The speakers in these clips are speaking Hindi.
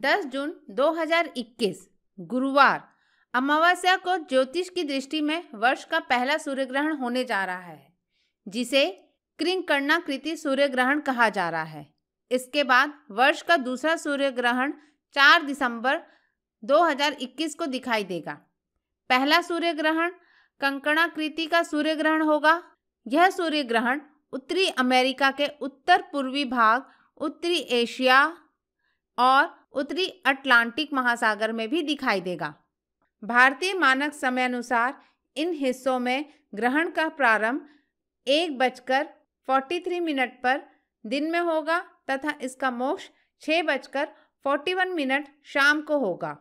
10 जून 2021 गुरुवार अमावस्या को ज्योतिष की दृष्टि में वर्ष का पहला सूर्य ग्रहण होने जा रहा है जिसे कृति सूर्य ग्रहण कहा जा रहा है इसके बाद वर्ष का दूसरा सूर्य ग्रहण 4 दिसंबर 2021 को दिखाई देगा पहला सूर्य ग्रहण कंकणाकृति का सूर्य ग्रहण होगा यह सूर्य ग्रहण उत्तरी अमेरिका के उत्तर पूर्वी भाग उत्तरी एशिया और उत्तरी अटलांटिक महासागर में भी दिखाई देगा भारतीय मानक समय अनुसार इन हिस्सों में ग्रहण का प्रारंभ एक बजकर फोर्टी थ्री मिनट पर दिन में होगा तथा इसका मोक्ष छः बजकर फोर्टी वन मिनट शाम को होगा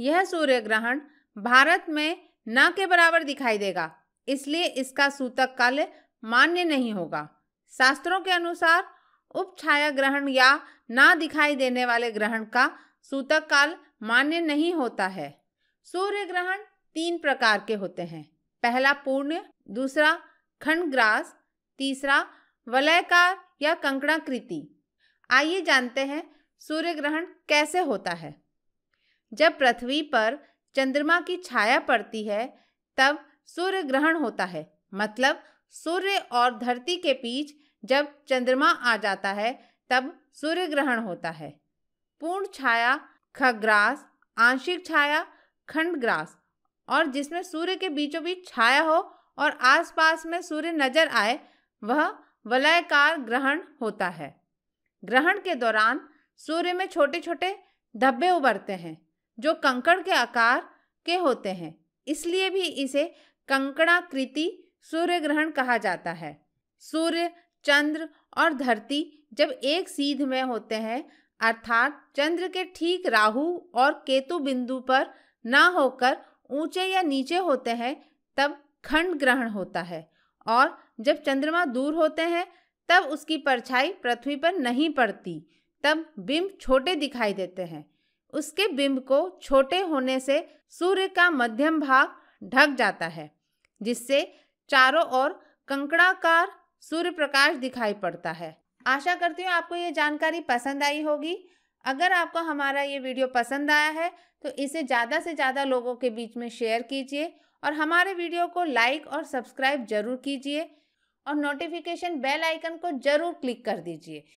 यह सूर्य ग्रहण भारत में न के बराबर दिखाई देगा इसलिए इसका सूतक काल मान्य नहीं होगा शास्त्रों के अनुसार उप छाया ग्रहण या ना दिखाई देने वाले ग्रहण का सूतक काल मान्य नहीं होता है सूर्य ग्रहण तीन प्रकार के होते हैं पहला पूर्ण दूसरा खंडग्रास तीसरा वलयकार या कंकड़ाकृति आइए जानते हैं सूर्य ग्रहण कैसे होता है जब पृथ्वी पर चंद्रमा की छाया पड़ती है तब सूर्य ग्रहण होता है मतलब सूर्य और धरती के बीच जब चंद्रमा आ जाता है तब सूर्य ग्रहण होता है पूर्ण छाया खग्रास आंशिक छाया खंडग्रास और जिसमें सूर्य के बीचों बीच छाया हो और आसपास में सूर्य नजर आए वह वलयकार ग्रहण होता है ग्रहण के दौरान सूर्य में छोटे छोटे धब्बे उभरते हैं जो कंकड़ के आकार के होते हैं इसलिए भी इसे कंकड़ाकृति सूर्य ग्रहण कहा जाता है सूर्य चंद्र और धरती जब एक सीध में होते हैं अर्थात चंद्र के ठीक राहु और केतु बिंदु पर ना होकर ऊंचे या नीचे होते हैं तब खंड ग्रहण होता है और जब चंद्रमा दूर होते हैं तब उसकी परछाई पृथ्वी पर नहीं पड़ती तब बिंब छोटे दिखाई देते हैं उसके बिंब को छोटे होने से सूर्य का मध्यम भाग ढक जाता है जिससे चारों ओर कंकड़ाकार सूर्य प्रकाश दिखाई पड़ता है आशा करती हूँ आपको ये जानकारी पसंद आई होगी अगर आपको हमारा ये वीडियो पसंद आया है तो इसे ज़्यादा से ज़्यादा लोगों के बीच में शेयर कीजिए और हमारे वीडियो को लाइक और सब्सक्राइब जरूर कीजिए और नोटिफिकेशन बेल आइकन को जरूर क्लिक कर दीजिए